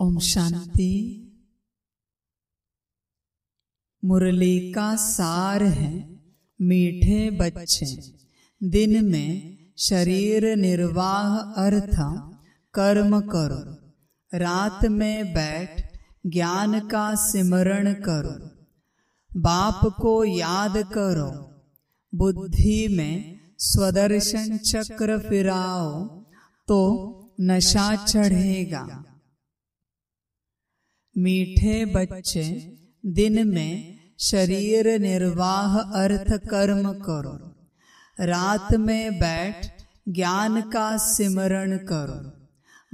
ओम शांति मुरली का सार है मीठे बच्चे दिन में शरीर निर्वाह अर्थ कर्म करो रात में बैठ ज्ञान का सिमरण करो बाप को याद करो बुद्धि में स्वदर्शन चक्र फिराओ तो नशा चढ़ेगा मीठे बच्चे दिन में शरीर निर्वाह अर्थ कर्म करो रात में बैठ ज्ञान का सिमरण करो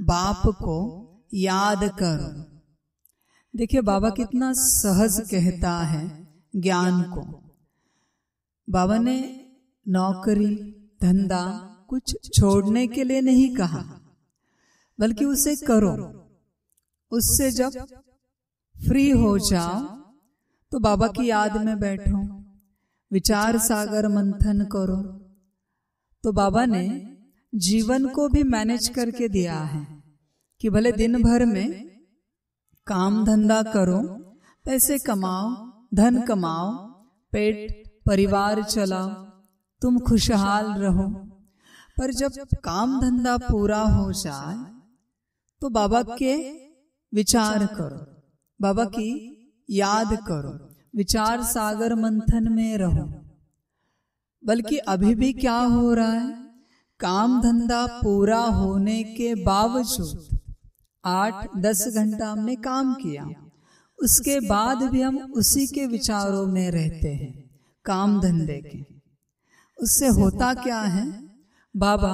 बाप को याद करो देखिए बाबा कितना सहज कहता है ज्ञान को बाबा ने नौकरी धंधा कुछ छोड़ने के लिए नहीं कहा बल्कि उसे करो उससे जब फ्री हो जाओ तो बाबा की याद में बैठो विचार सागर मंथन करो तो, तो बाबा ने जीवन को भी मैनेज करके दिया है कि भले दिन भर में काम धंधा करो पैसे कमाओ धन कमाओ पेट परिवार चलाओ तुम खुशहाल रहो पर जब काम धंधा पूरा हो जाए तो, तो बाबा के विचार करो बाबा की याद करो विचार सागर मंथन में रहो बल्कि अभी भी क्या हो रहा है काम धंधा पूरा होने के बावजूद आठ दस घंटा हमने काम किया उसके बाद भी हम उसी के विचारों में रहते हैं काम धंधे के उससे होता क्या है बाबा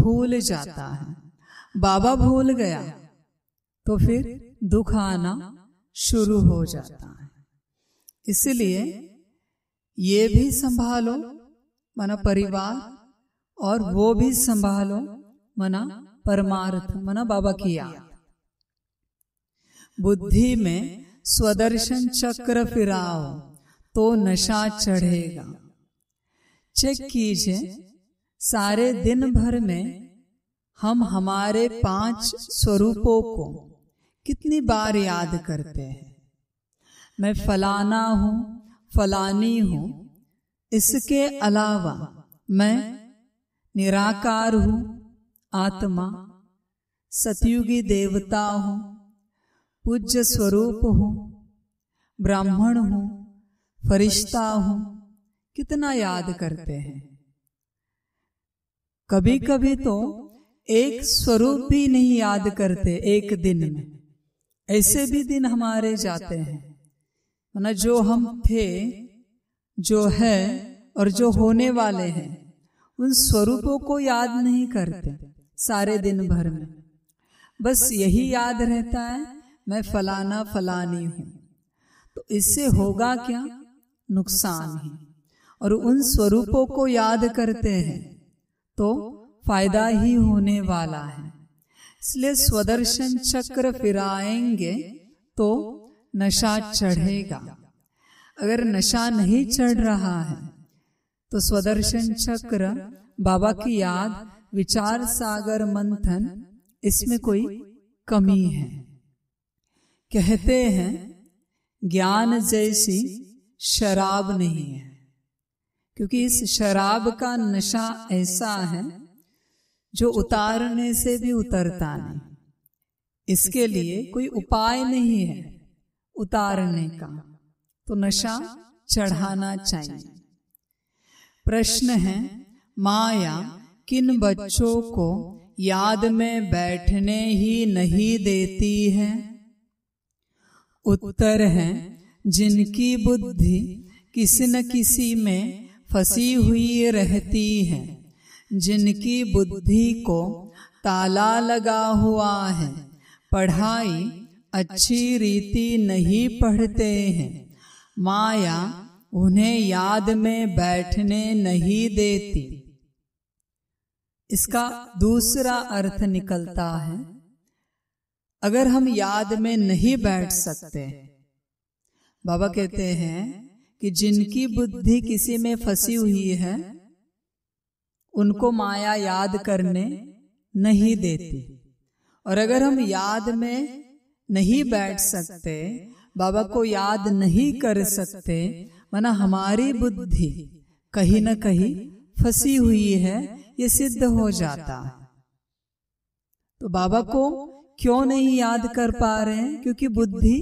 भूल जाता है बाबा भूल गया तो, तो फिर दुख आना शुरू हो जाता है इसलिए ये भी संभालो मना परिवार और वो भी संभालो मना परमार्थ मना बाबा की याद बुद्धि में स्वदर्शन चक्र फिराओ तो नशा चढ़ेगा चेक कीजिए सारे दिन भर में हम हमारे पांच स्वरूपों को कितनी बार याद करते हैं मैं फलाना हूँ फलानी हूँ इसके अलावा मैं निराकार हूँ आत्मा सतयुगी देवता हूँ पूज्य स्वरूप हूँ ब्राह्मण हूँ फरिश्ता हूँ कितना याद करते हैं कभी कभी तो एक तो स्वरूप भी नहीं याद करते एक दिन में ऐसे भी दिन हमारे जाते हैं मतलब जो हम थे जो है और जो होने वाले हैं उन स्वरूपों को याद नहीं करते सारे दिन भर में बस यही याद रहता है मैं फलाना फलानी हूँ तो इससे होगा क्या नुकसान है और उन स्वरूपों को याद करते हैं तो फायदा ही होने वाला है इसलिए स्वदर्शन चक्र फिराएंगे तो नशा चढ़ेगा अगर नशा नहीं चढ़ रहा है तो स्वदर्शन चक्र बाबा की याद विचार सागर मंथन इसमें कोई कमी है कहते हैं ज्ञान जैसी शराब नहीं है क्योंकि इस शराब का नशा ऐसा है जो उतारने से भी उतरता नहीं इसके लिए कोई उपाय नहीं है उतारने का तो नशा चढ़ाना चाहिए प्रश्न है माया किन बच्चों को याद में बैठने ही नहीं देती है उत्तर है जिनकी बुद्धि किसी न किसी में फंसी हुई रहती है जिनकी बुद्धि को ताला लगा हुआ है पढ़ाई अच्छी रीति नहीं पढ़ते हैं माया उन्हें याद में बैठने नहीं देती इसका दूसरा अर्थ निकलता है अगर हम याद में नहीं बैठ सकते बाबा कहते हैं कि जिनकी बुद्धि किसी में फंसी हुई है उनको माया याद करने नहीं देती और अगर हम याद में नहीं बैठ सकते बाबा को याद नहीं कर सकते माना हमारी बुद्धि कहीं ना कहीं फंसी हुई है ये सिद्ध हो जाता है तो बाबा को क्यों नहीं याद कर पा रहे हैं क्योंकि बुद्धि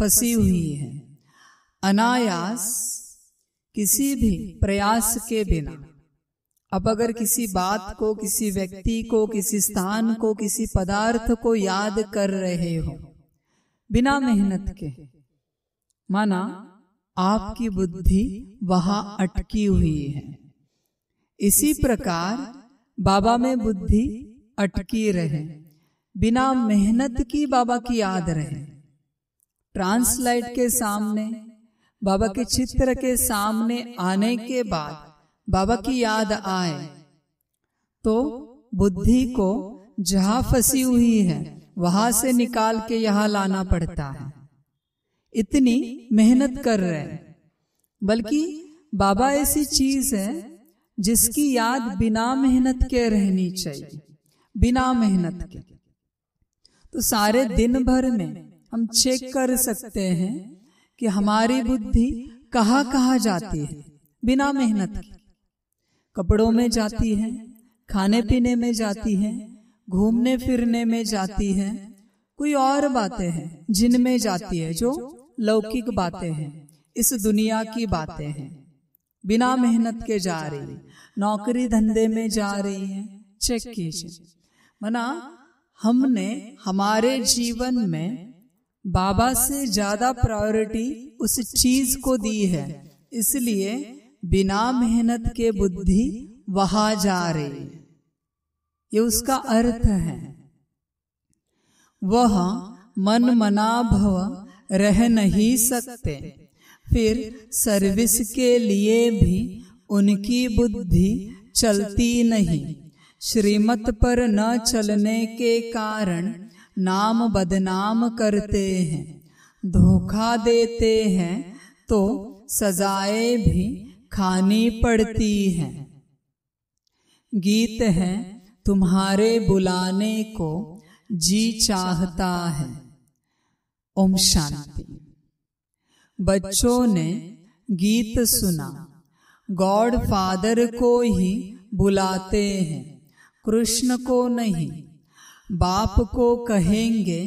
फंसी हुई है अनायास किसी भी प्रयास के बिना अब अगर किसी बात को किसी व्यक्ति को किसी स्थान को किसी पदार्थ को याद कर रहे हो बिना मेहनत के माना आपकी बुद्धि वहां अटकी हुई है इसी प्रकार बाबा में बुद्धि अटकी रहे बिना मेहनत की बाबा की याद रहे ट्रांसलाइट के सामने बाबा के चित्र के सामने आने के बाद बाबा की याद आए तो बुद्धि को जहां फंसी हुई है वहां से निकाल के यहां लाना पड़ता है इतनी मेहनत कर रहे हैं बल्कि बाबा ऐसी चीज है जिसकी याद बिना मेहनत के रहनी चाहिए बिना मेहनत के तो सारे दिन भर में हम चेक कर सकते हैं कि हमारी बुद्धि कहाँ कहाँ जाती है बिना मेहनत के कपड़ों में जाती है खाने पीने में जाती है घूमने फिरने में जाती है कोई और बातें हैं जिनमें जाती है जो लौकिक बातें हैं इस दुनिया की बातें हैं बिना मेहनत के जा रही है नौकरी धंधे में जा रही है चेक कीजिए मना हमने हमारे जीवन में बाबा से ज्यादा प्रायोरिटी उस चीज को दी है इसलिए बिना मेहनत के बुद्धि वहा जा रही ये उसका अर्थ है वह मन मना भव रह नहीं सकते फिर सर्विस के लिए भी उनकी बुद्धि चलती नहीं श्रीमत पर न चलने के कारण नाम बदनाम करते हैं धोखा देते हैं तो सजाए भी खानी पड़ती है गीत है तुम्हारे बुलाने को जी चाहता है ओम शांति बच्चों ने गीत सुना गॉड फादर को ही बुलाते हैं कृष्ण को नहीं बाप को कहेंगे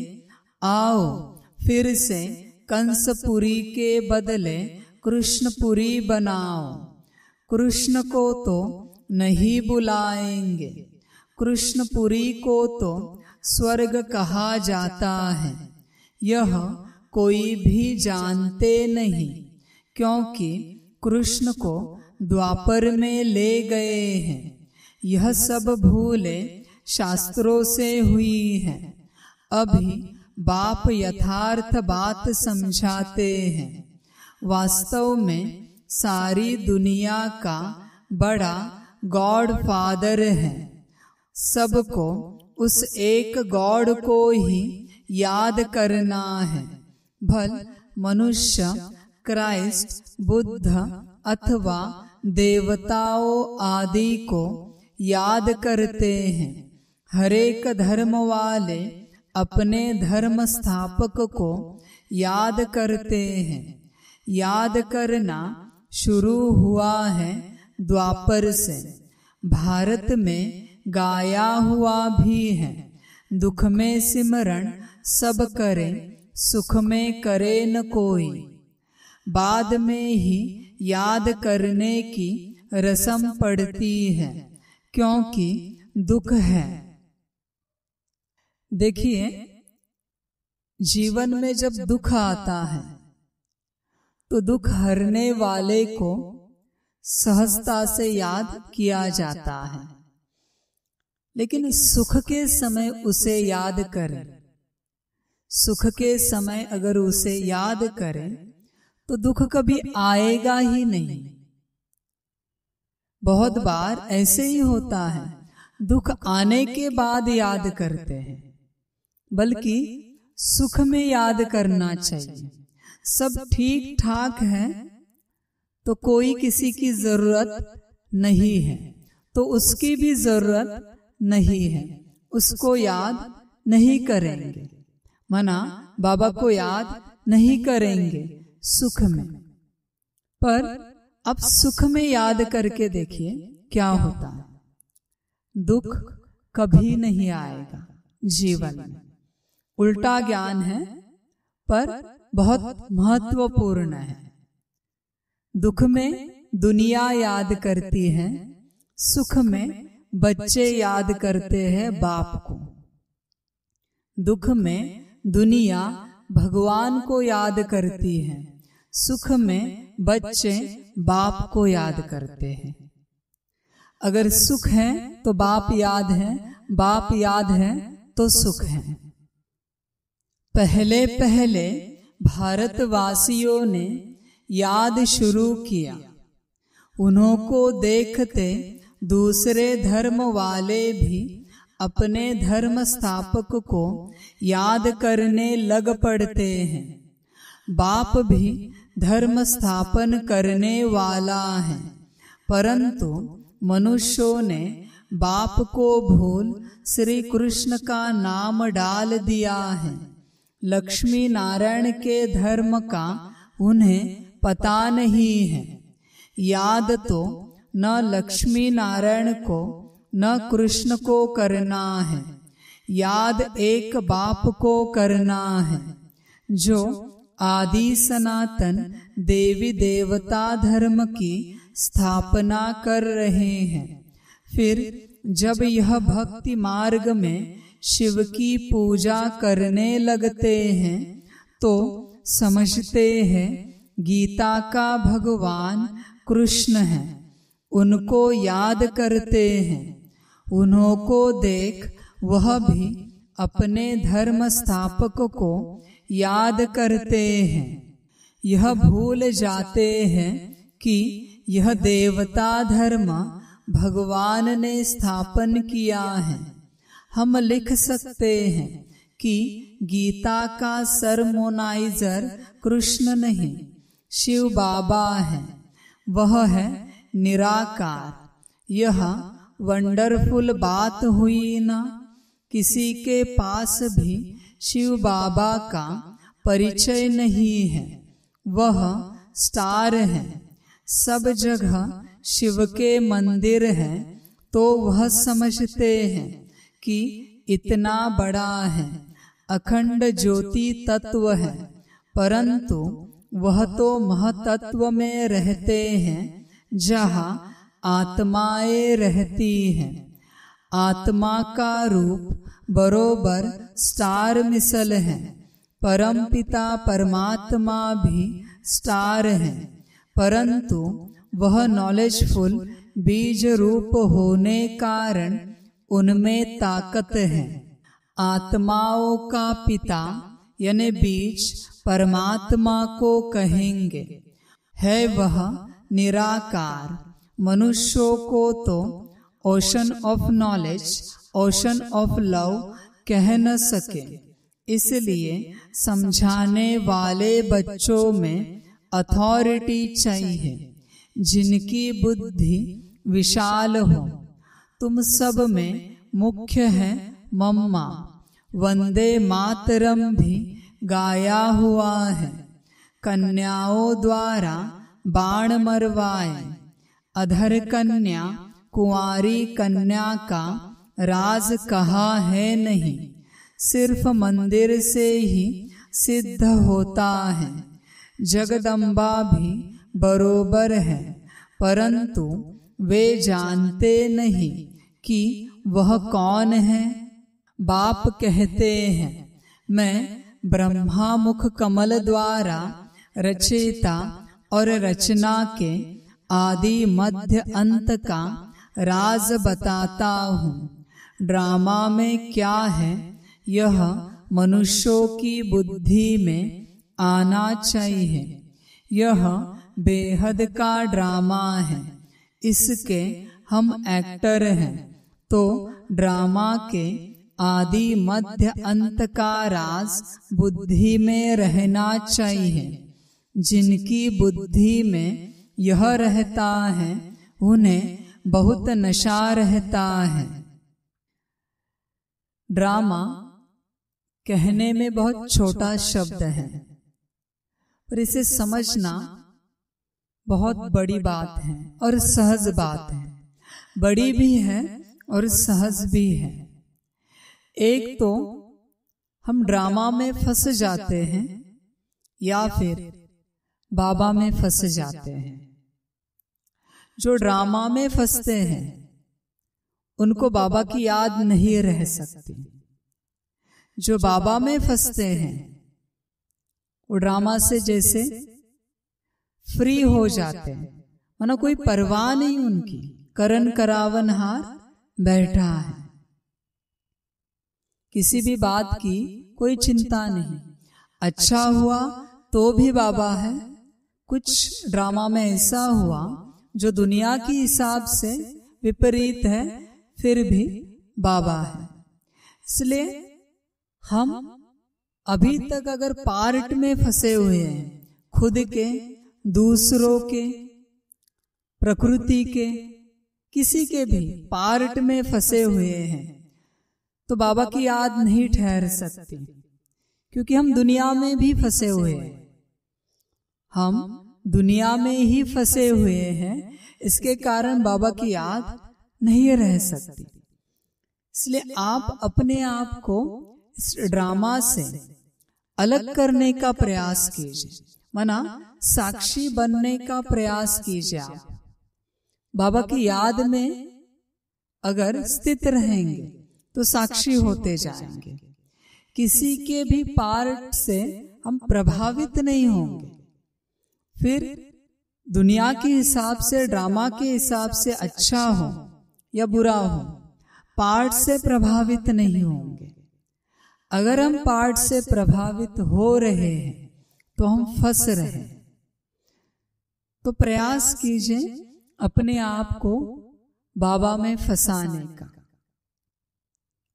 आओ फिर से कंसपुरी के बदले कृष्णपुरी बनाओ कृष्ण को तो नहीं बुलाएंगे कृष्णपुरी को तो स्वर्ग कहा जाता है यह कोई भी जानते नहीं क्योंकि कृष्ण को द्वापर में ले गए हैं यह सब भूले शास्त्रों से हुई है अभी बाप यथार्थ बात समझाते हैं वास्तव में सारी दुनिया का बड़ा गॉड फादर है सबको उस एक गॉड को ही याद करना है भल मनुष्य क्राइस्ट बुद्ध अथवा देवताओं आदि को याद करते हैं हरेक धर्म वाले अपने धर्म स्थापक को याद करते हैं याद करना शुरू हुआ है द्वापर से भारत में गाया हुआ भी है दुख में सिमरण सब करे सुख में करे न कोई बाद में ही याद करने की रसम पड़ती है क्योंकि दुख है देखिए जीवन में जब दुख आता है तो दुख हरने वाले को सहजता से याद किया जाता है लेकिन सुख के समय उसे याद करें सुख के समय अगर उसे याद करें तो दुख कभी आएगा ही नहीं बहुत बार ऐसे ही होता है दुख आने के बाद याद करते हैं बल्कि सुख में याद करना चाहिए सब ठीक ठाक है तो कोई किसी की जरूरत नहीं है तो उसकी भी जरूरत नहीं है उसको याद नहीं करेंगे मना बाबा को याद नहीं करेंगे सुख में पर अब सुख में याद करके देखिए क्या होता है दुख कभी नहीं आएगा जीवन में उल्टा ज्ञान है पर बहुत महत्वपूर्ण है दुख में दुनिया याद करती है सुख में बच्चे याद करते हैं बाप को दुख में दुनिया भगवान को याद करती है सुख में बच्चे बाप को याद करते हैं अगर सुख है तो बाप याद है बाप याद है तो सुख है पहले पहले भारतवासियों ने याद शुरू किया उन्हों को देखते दूसरे धर्म वाले भी अपने धर्म स्थापक को याद करने लग पड़ते हैं बाप भी धर्म स्थापन करने वाला है परंतु मनुष्यों ने बाप को भूल श्री कृष्ण का नाम डाल दिया है लक्ष्मी नारायण के धर्म का उन्हें पता नहीं है याद तो, तो न लक्ष्मी नारायण को न कृष्ण को करना है याद एक बाप को करना है जो आदि सनातन देवी देवता धर्म की स्थापना कर रहे हैं फिर जब यह भक्ति मार्ग में शिव की पूजा करने लगते हैं तो समझते हैं गीता का भगवान कृष्ण है उनको याद करते हैं उन्हों को देख वह भी अपने धर्म स्थापक को याद करते हैं यह भूल जाते हैं कि यह देवता धर्म भगवान ने स्थापन किया है हम लिख सकते हैं कि गीता का सरमोनाइजर कृष्ण नहीं शिव बाबा है वह है निराकार यह वंडरफुल बात हुई ना किसी के पास भी शिव बाबा का परिचय नहीं है वह स्टार है सब जगह शिव के मंदिर हैं तो वह समझते हैं कि इतना बड़ा है अखंड ज्योति तत्व है परंतु वह तो महतत्व में रहते हैं जहाँ आत्माएं रहती हैं आत्मा का रूप बरोबर स्टार मिसल है परम पिता परमात्मा भी स्टार है परंतु वह नॉलेजफुल बीज रूप होने कारण उनमें ताकत है आत्माओं का पिता यानी बीज परमात्मा को कहेंगे है वह निराकार मनुष्यों को तो ocean of knowledge ocean of love कह न सके इसलिए समझाने वाले बच्चों में अथॉरिटी चाहिए जिनकी बुद्धि विशाल हो तुम सब में मुख्य है मम्मा वंदे मातरम भी गाया हुआ है कन्याओं द्वारा बाण मरवाए अधर कन्या कुआरी कन्या का राज कहा है नहीं सिर्फ मंदिर से ही सिद्ध होता है जगदम्बा भी बरोबर है परंतु वे जानते नहीं कि वह कौन है बाप कहते हैं मैं ब्रह्मा मुख कमल द्वारा रचेता और रचना के आदि मध्य अंत का राज बताता हूँ ड्रामा में क्या है यह मनुष्यों की बुद्धि में आना चाहिए यह बेहद का ड्रामा है इसके हम एक्टर हैं तो ड्रामा के आदि मध्य अंत का राज बुद्धि में रहना चाहिए जिनकी बुद्धि में यह रहता है उन्हें बहुत नशा रहता है ड्रामा कहने में बहुत छोटा शब्द है पर इसे समझना बहुत बड़ी बात है और सहज बात है बड़ी भी है और सहज भी है एक तो, तो हम ड्रामा में फंस जाते हैं या फिर बाबा में फंस जाते हैं जो ड्रामा में फंसते हैं उनको बाबा की याद नहीं रह सकती जो बाबा में फंसते हैं वो ड्रामा से जैसे फ्री हो जाते हैं मानो कोई परवाह नहीं उनकी करण करावन हार बैठा है किसी भी बात की कोई चिंता नहीं अच्छा हुआ तो भी बाबा है कुछ ड्रामा में ऐसा हुआ जो दुनिया के हिसाब से विपरीत है फिर भी बाबा है इसलिए हम अभी तक अगर पार्ट में फंसे हुए हैं खुद के दूसरों के प्रकृति के किसी के भी पार्ट में फंसे हुए हैं तो बाबा की याद नहीं ठहर सकती क्योंकि हम दुनिया में भी फंसे हुए हैं हम दुनिया में ही फंसे हुए हैं इसके कारण बाबा की याद नहीं रह सकती इसलिए आप अपने आप को इस ड्रामा से अलग करने का प्रयास कीजिए मना साक्षी बनने का प्रयास कीजिए बाबा की याद में अगर स्थित रहेंगे तो, तो साक्षी होते जाएंगे किसी के भी पार्ट से हम प्रभावित नहीं होंगे फिर दुनिया के हिसाब से ड्रामा के हिसाब से अच्छा, अच्छा हो या बुरा हो पार्ट से प्रभावित नहीं होंगे अगर हम पार्ट से प्रभावित हो रहे हैं तो, तो हम फंस रहे हैं तो प्रयास कीजिए अपने आप को बाबा में फंसाने का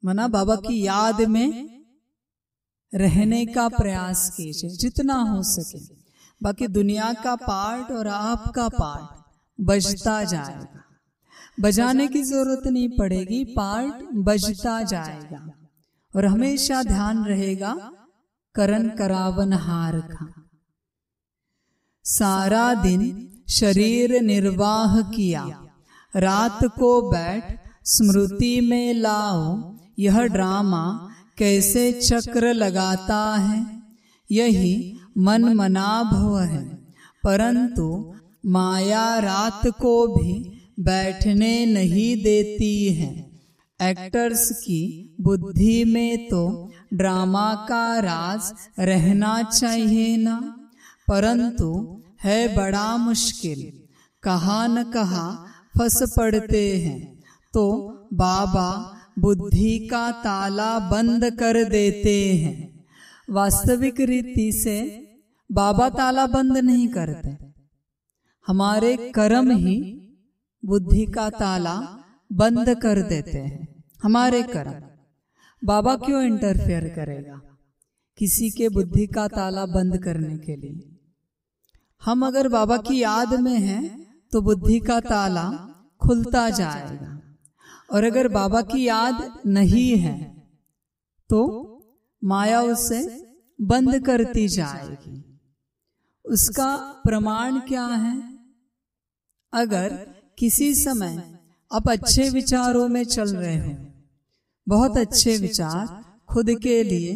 मना बाबा की याद में रहने का प्रयास कीजिए जितना हो सके बाकी दुनिया का पार्ट और आपका पार्ट बजता जाएगा बजाने की जरूरत नहीं पड़ेगी पार्ट बजता जाएगा और हमेशा ध्यान रहेगा करन करावन हार खा सारा दिन शरीर निर्वाह किया रात को बैठ स्मृति में लाओ यह ड्रामा कैसे चक्र लगाता है यही मन मना भव है परंतु माया रात को भी बैठने नहीं देती है एक्टर्स की बुद्धि में तो ड्रामा का राज रहना चाहिए ना परंतु है बड़ा मुश्किल कहा न कहा फंस पड़ते हैं तो बाबा बुद्धि का ताला बंद कर देते हैं वास्तविक रीति से बाबा ताला बंद नहीं करते हमारे कर्म ही बुद्धि का ताला बंद कर देते हैं हमारे कर्म बाबा क्यों इंटरफेयर करेगा किसी के बुद्धि का ताला बंद करने के लिए हम अगर बाबा की याद में हैं तो, तो बुद्धि का ताला खुलता जाएगा और अगर बाबा की याद नहीं है तो, तो माया उसे बंद करती जाएगी उसका प्रमाण क्या है अगर किसी समय आप अच्छे विचारों में चल रहे हो बहुत अच्छे विचार खुद के लिए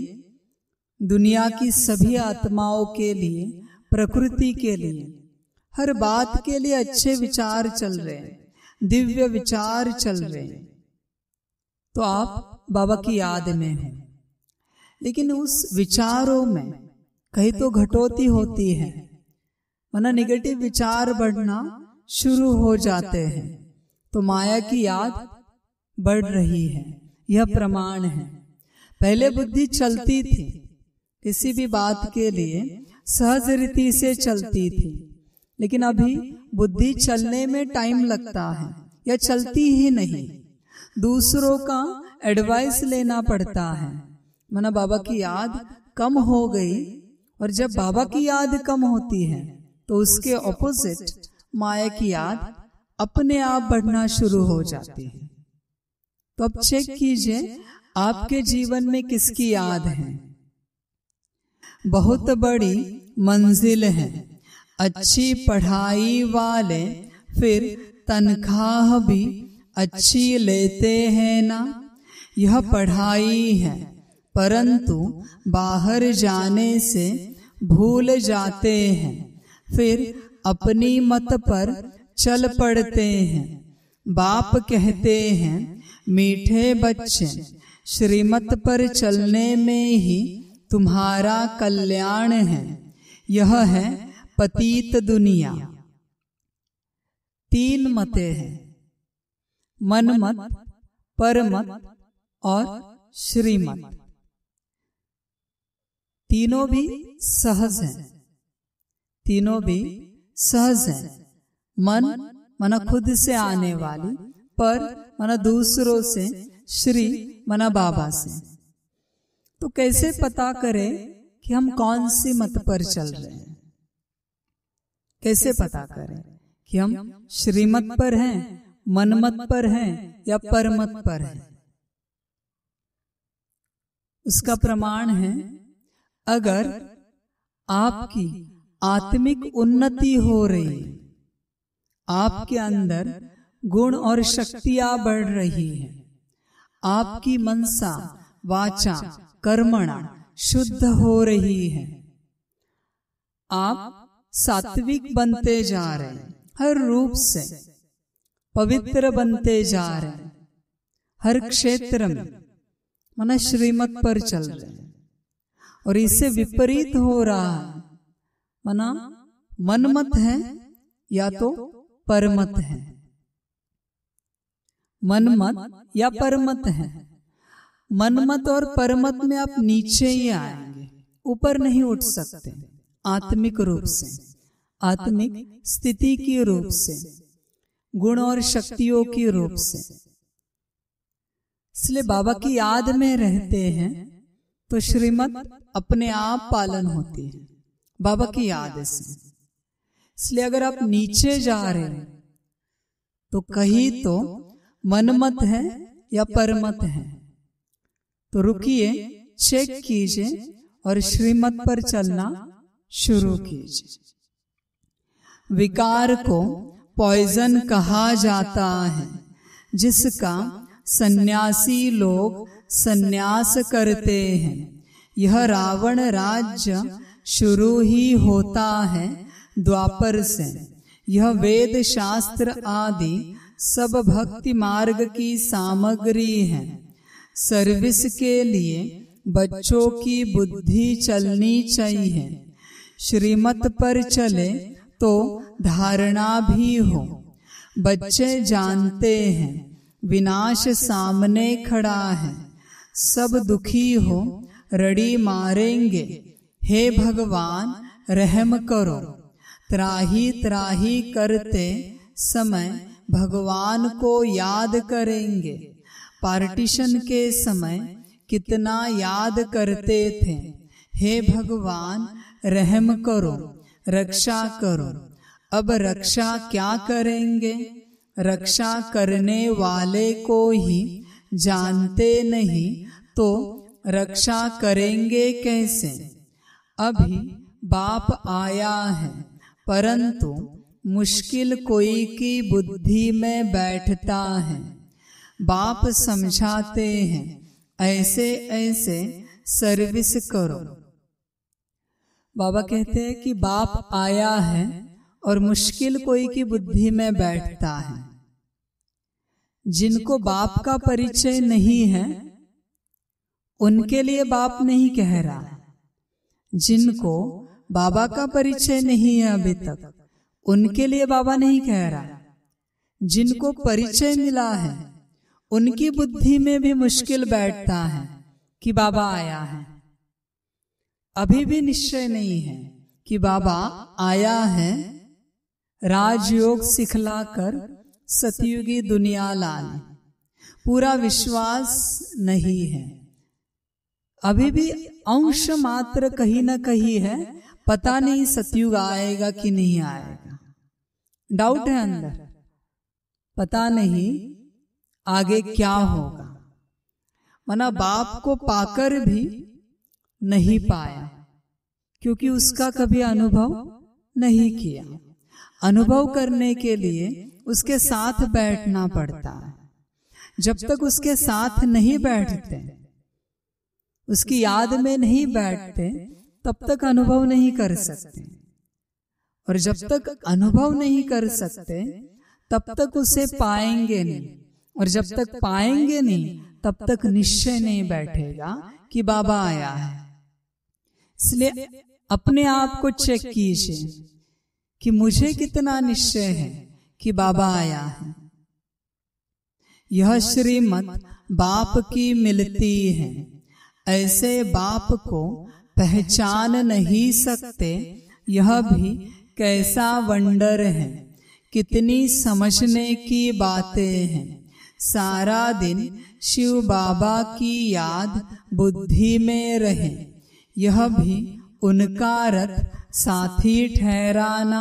दुनिया की सभी आत्माओं के लिए प्रकृति के लिए हर बात के लिए अच्छे विचार चल रहे हैं दिव्य विचार चल रहे हैं तो आप बाबा की याद में हैं लेकिन उस विचारों में कहीं तो घटोती होती है वरना निगेटिव विचार बढ़ना शुरू हो जाते हैं तो माया की याद बढ़ रही है यह प्रमाण है पहले बुद्धि चलती थी किसी भी बात के लिए सहज रीति से चलती थी लेकिन अभी बुद्धि चलने में टाइम लगता है या चलती ही नहीं दूसरों का एडवाइस लेना पड़ता है मना बाबा की याद कम हो गई और जब बाबा की याद कम होती है तो उसके ऑपोजिट माया की याद अपने आप बढ़ना शुरू हो जाती है तो अब तो चेक कीजिए आपके जीवन में किसकी याद है बहुत बड़ी मंजिल है अच्छी पढ़ाई वाले फिर तनख्वाह भी अच्छी लेते हैं ना यह पढ़ाई है परंतु बाहर जाने से भूल जाते हैं फिर अपनी मत पर चल पड़ते हैं बाप कहते हैं मीठे बच्चे श्रीमत पर चलने में ही तुम्हारा कल्याण है यह है पतित दुनिया तीन मते हैं मनमत परमत और श्रीमत तीनों भी सहज हैं तीनों भी सहज हैं मन मना खुद से आने वाली पर मना दूसरों से श्री मना बाबा से तो कैसे पता करें कि हम कौन सी मत पर चल रहे हैं कैसे पता करें कि हम श्रीमत पर हैं मनमत पर हैं या परमत पर हैं उसका प्रमाण है अगर आपकी आत्मिक उन्नति हो रही है आपके अंदर गुण और शक्तियां बढ़ रही है आपकी मनसा वाचा कर्मणा शुद्ध हो रही है आप सात्विक बनते जा रहे हैं हर रूप से पवित्र बनते जा रहे हैं हर क्षेत्र में मन श्रीमत पर चल रहे हैं और इससे विपरीत हो रहा है मना मनमत है या तो, तो परमत है मनमत या परमत है मनमत और परमत में आप नीचे ही आएंगे ऊपर नहीं उठ सकते आत्मिक रूप से आत्मिक स्थिति के रूप से गुण और शक्तियों के रूप से इसलिए बाबा की याद में रहते हैं तो श्रीमत अपने आप पालन होती है बाबा की याद से इसलिए अगर आप नीचे जा रहे हैं तो, तो कहीं तो, तो मनमत है या परमत है तो, तो रुकिए चेक कीजिए और श्रीमत पर चलना शुरू कीजिए विकार को पॉइजन कहा जाता है जिसका सन्यासी लोग सन्यास करते हैं यह रावण राज्य शुरू ही होता है द्वापर से यह वेद शास्त्र आदि सब भक्ति मार्ग की सामग्री है सर्विस के लिए बच्चों की बुद्धि चलनी चाहिए श्रीमत पर चले तो धारणा भी हो बच्चे जानते हैं विनाश सामने खड़ा है सब दुखी हो रड़ी मारेंगे हे भगवान रहम करो त्राही त्राही करते समय भगवान को याद करेंगे पार्टीशन के समय कितना याद करते थे हे भगवान रहम करो रक्षा करो अब रक्षा क्या करेंगे रक्षा करने वाले को ही जानते नहीं तो रक्षा करेंगे कैसे अभी बाप आया है परंतु मुश्किल कोई की बुद्धि में बैठता है बाप समझाते हैं ऐसे ऐसे सर्विस करो बाबा कहते हैं कि बाप आया है और मुश्किल कोई की बुद्धि में बैठता है जिनको बाप का परिचय नहीं है उनके लिए बाप नहीं कह रहा जिनको बाबा का परिचय नहीं है अभी तक उनके लिए बाबा नहीं कह रहा जिनको परिचय मिला है उनकी बुद्धि में भी मुश्किल बैठता है कि बाबा आया है अभी भी निश्चय नहीं है कि बाबा आया है राजयोग सिखला कर सतयुगी दुनिया लाल पूरा विश्वास नहीं है अभी भी अंश मात्र कहीं ना कहीं है पता नहीं सतयुग आएगा कि नहीं आएगा डाउट है अंदर पता नहीं आगे क्या होगा मना बाप को पाकर भी नहीं पाया क्योंकि उसका कभी अनुभव नहीं किया अनुभव करने के लिए उसके साथ बैठना पड़ता है जब तक उसके साथ नहीं बैठते उसकी याद में नहीं बैठते तब तक अनुभव नहीं कर सकते और जब तक अनुभव नहीं कर सकते तब तक उसे पाएंगे नहीं और जब तक पाएंगे नहीं तब तक निश्चय नहीं बैठेगा कि बाबा आया है इसलिए अपने आप को चेक कीजिए कि मुझे कितना निश्चय है कि बाबा आया है यह श्रीमत बाप की मिलती है ऐसे बाप को पहचान नहीं सकते यह भी कैसा वंडर है कितनी समझने की बातें हैं सारा दिन शिव बाबा की याद बुद्धि में रहे यह भी उनका रथ साथी ठहराना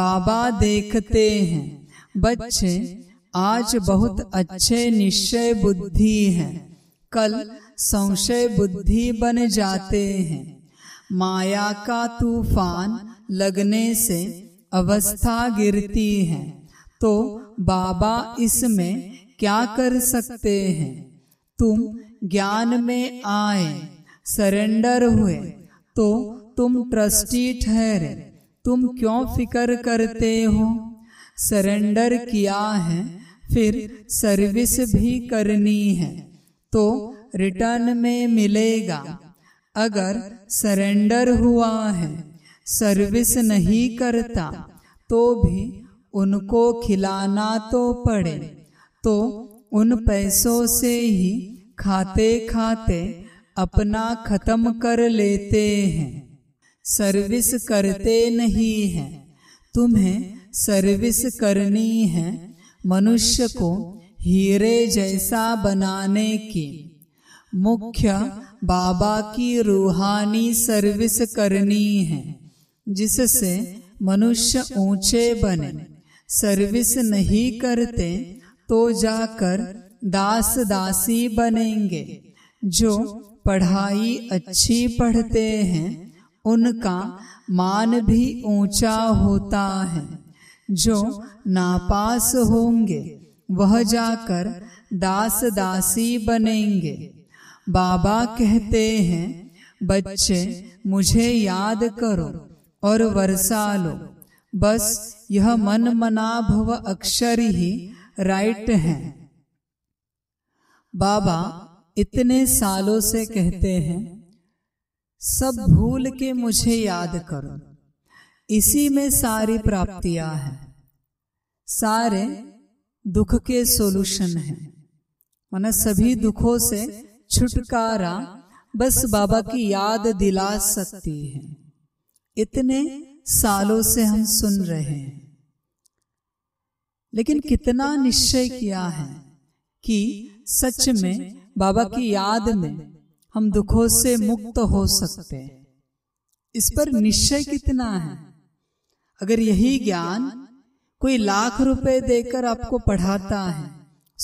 बाबा देखते हैं बच्चे आज बहुत अच्छे निश्चय बुद्धि हैं कल संशय बुद्धि बन जाते हैं माया का तूफान लगने से अवस्था गिरती है तो बाबा इसमें क्या कर सकते हैं तुम ज्ञान में आए सरेंडर हुए तो तुम ट्रस्टी ठहरे तुम क्यों फिकर करते हो सरेंडर किया है फिर सर्विस भी करनी है तो रिटर्न में मिलेगा अगर सरेंडर हुआ है सर्विस नहीं करता तो भी उनको खिलाना तो पड़े तो उन पैसों से ही खाते खाते अपना खत्म कर लेते हैं सर्विस करते नहीं हैं तुम्हें सर्विस करनी है मनुष्य को हीरे जैसा बनाने की मुख्य बाबा की रूहानी सर्विस करनी है जिससे मनुष्य ऊंचे बने सर्विस नहीं करते तो जाकर दास दासी बनेंगे जो पढ़ाई अच्छी पढ़ते हैं उनका मान भी ऊंचा होता है जो नापास होंगे वह जाकर दास दासी बनेंगे बाबा कहते हैं बच्चे मुझे याद करो और वर्षा लो बस यह मन मना भव अक्षर ही राइट है बाबा इतने सालों से कहते हैं सब भूल के मुझे याद करो इसी में सारी प्राप्तियां हैं सारे दुख के सोलूशन हैं मन सभी दुखों से छुटकारा बस बाबा की याद दिला सकती है इतने सालों से हम सुन रहे हैं लेकिन कितना निश्चय किया है कि सच में बाबा की याद में हम दुखों से मुक्त हो सकते हैं इस पर निश्चय कितना है अगर यही ज्ञान कोई लाख रुपए देकर आपको पढ़ाता है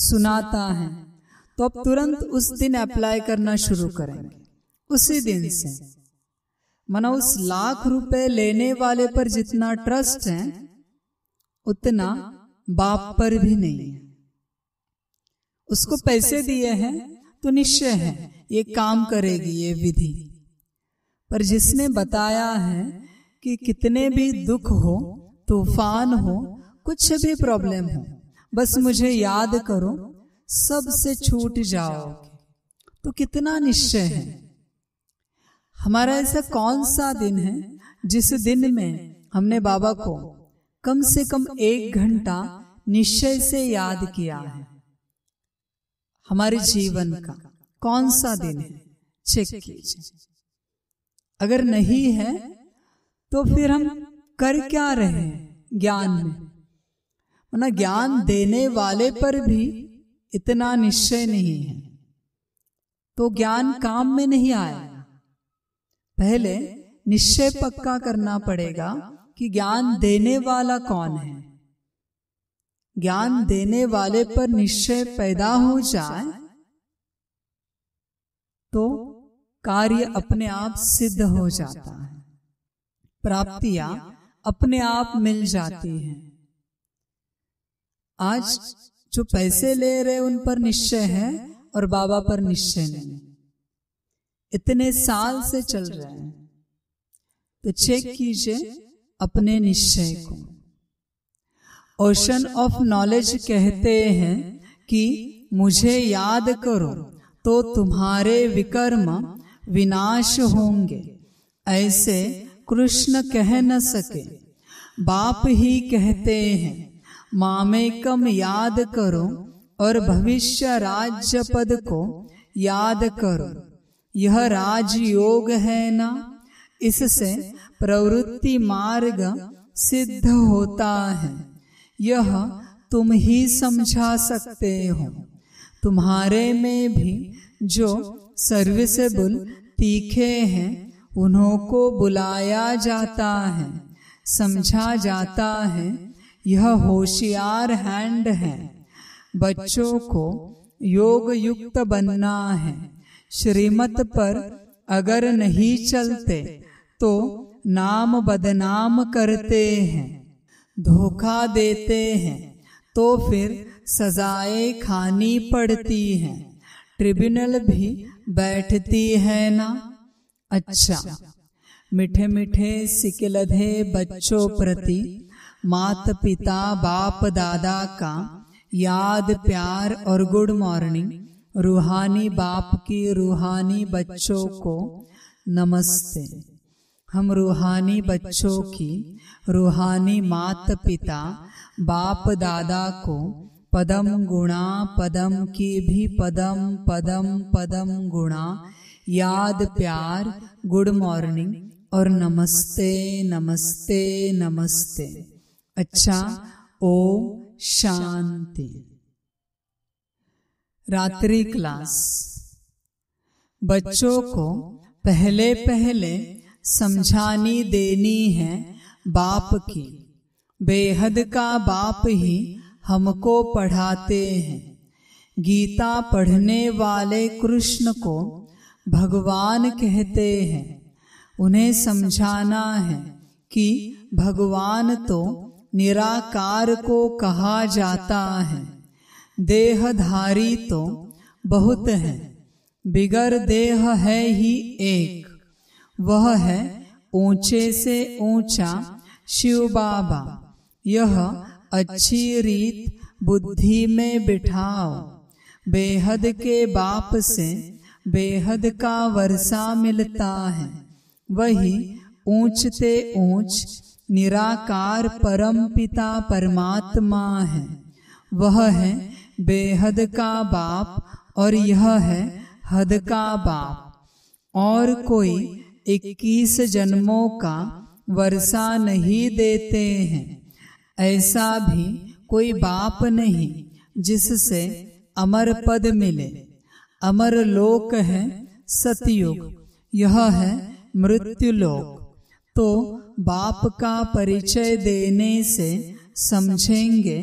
सुनाता है तो आप तुरंत उस दिन अप्लाई करना शुरू करेंगे उसी दिन से मना उस लाख रुपए लेने वाले पर जितना ट्रस्ट है उतना बाप पर भी नहीं है उसको पैसे दिए हैं तो निश्चय है ये काम करेगी ये विधि पर जिसने बताया है कि कितने भी दुख हो तूफान हो कुछ भी प्रॉब्लम हो बस मुझे याद करो सबसे छूट जाओगे तो कितना निश्चय है हमारा ऐसा कौन सा दिन है जिस दिन में हमने बाबा को कम से कम एक घंटा निश्चय से याद किया है हमारे जीवन का कौन सा दिन है चेक कीजिए अगर नहीं है तो फिर हम कर क्या रहे हैं ज्ञान में ज्ञान देने वाले पर भी इतना निश्चय नहीं है तो, तो ज्ञान काम में नहीं आया पहले निश्चय पक्का करना पड़ेगा कि ज्ञान देने वाला कौन है ज्ञान देने वाले पर निश्चय पैदा हो जाए तो, तो कार्य अपने आप सिद्ध हो जाता है प्राप्तियां अपने आप मिल जाती हैं आज जो पैसे ले रहे उन पर निश्चय है और बाबा पर निश्चय नहीं इतने साल से चल रहे हैं तो चेक कीजिए अपने निश्चय को ओशन ऑफ नॉलेज कहते हैं कि मुझे याद करो तो तुम्हारे विकर्म विनाश होंगे ऐसे कृष्ण कह न सके बाप ही कहते हैं मामेकम याद करो और भविष्य राज्य पद को याद करो यह राजयोग है ना इससे प्रवृत्ति मार्ग सिद्ध होता है यह तुम ही समझा सकते हो तुम्हारे में भी जो सर्विसेबल तीखे हैं उन्हों को बुलाया जाता है समझा जाता है यह होशियार हैंड है बच्चों को योग युक्त बनना है श्रीमत पर अगर नहीं चलते तो नाम बदनाम करते हैं धोखा देते हैं तो फिर सजाएं खानी पड़ती हैं ट्रिब्यूनल भी बैठती है ना अच्छा मिठे मिठे सिकलधे बच्चों प्रति मात पिता बाप दादा का याद प्यार और गुड मॉर्निंग रूहानी बाप की रूहानी बच्चों को नमस्ते हम रूहानी बच्चों की रूहानी मात पिता बाप दादा को पदम गुणा पदम की भी पदम पदम पदम गुणा याद प्यार गुड मॉर्निंग और नमस्ते नमस्ते नमस्ते अच्छा, अच्छा ओम शांति रात्रि क्लास बच्चों को पहले पहले समझानी देनी है बाप की बेहद का बाप ही हमको पढ़ाते हैं गीता पढ़ने वाले कृष्ण को भगवान कहते हैं उन्हें समझाना है कि भगवान तो निराकार को कहा जाता है देहधारी तो बहुत है बिगर देह है ही एक वह है ऊंचे से ऊंचा शिव बाबा यह अच्छी रीत बुद्धि में बिठाओ बेहद के बाप से बेहद का वर्षा मिलता है वही ऊंचते ऊंच निराकार परम पिता परमात्मा है वह है बेहद का बाप और यह है हद का बाप और कोई इक्कीस जन्मों का वर्षा नहीं देते हैं ऐसा भी कोई बाप नहीं जिससे अमर पद मिले अमर लोक है सतयुग यह है मृत्यु लोक तो बाप का परिचय देने से समझेंगे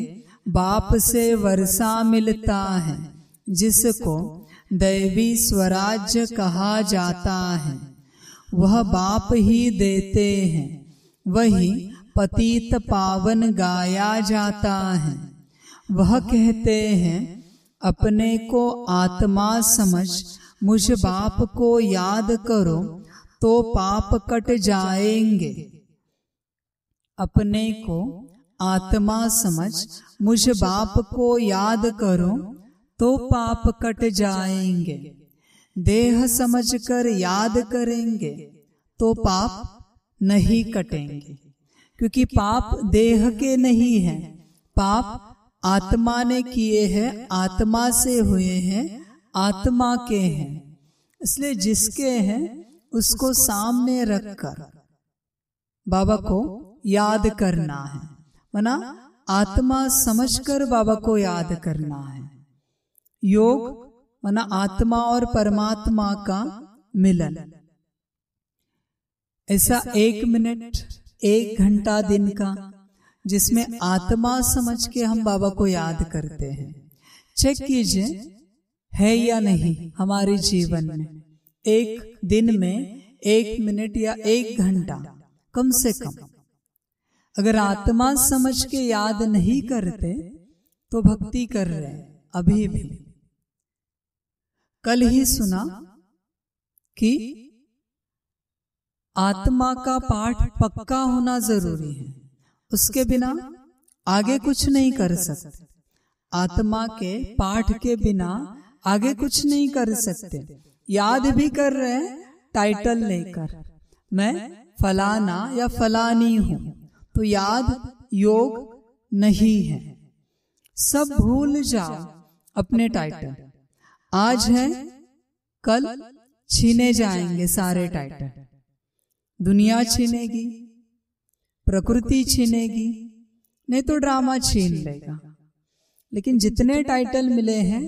बाप से वर्षा मिलता है जिसको दैवी स्वराज्य कहा जाता है वह बाप ही देते हैं वही पतित पावन गाया जाता है वह कहते हैं अपने को आत्मा समझ मुझ बाप को याद करो तो पाप कट जाएंगे अपने को आत्मा समझ मुझ बाप को याद करो तो पाप कट जाएंगे देह समझकर याद करेंगे तो पाप नहीं कटेंगे क्योंकि पाप देह के नहीं है पाप आत्मा ने किए हैं आत्मा से हुए हैं आत्मा के हैं इसलिए जिसके हैं उसको सामने रखकर बाबा को याद करना है मना आत्मा समझकर बाबा को याद करना है योग मना आत्मा और परमात्मा का मिलन ऐसा एक मिनट एक घंटा दिन का जिसमें आत्मा समझ के हम बाबा को याद करते हैं चेक कीजिए है या नहीं हमारे जीवन में एक दिन में एक मिनट या एक घंटा कम से कम अगर आत्मा समझ के याद नहीं करते तो, तो भक्ति कर रहे अभी भी कल ही सुना कि आत्मा का पाठ पक्का होना जरूरी है उसके बिना आगे कुछ नहीं कर सकते आत्मा के पाठ के बिना आगे कुछ नहीं कर सकते याद भी कर रहे हैं टाइटल लेकर मैं फलाना या फलानी हूं तो याद योग नहीं है सब भूल जाओ अपने टाइटल आज है कल छीने जाएंगे सारे टाइटल दुनिया छीनेगी प्रकृति छीनेगी नहीं तो ड्रामा छीन लेगा लेकिन जितने टाइटल मिले हैं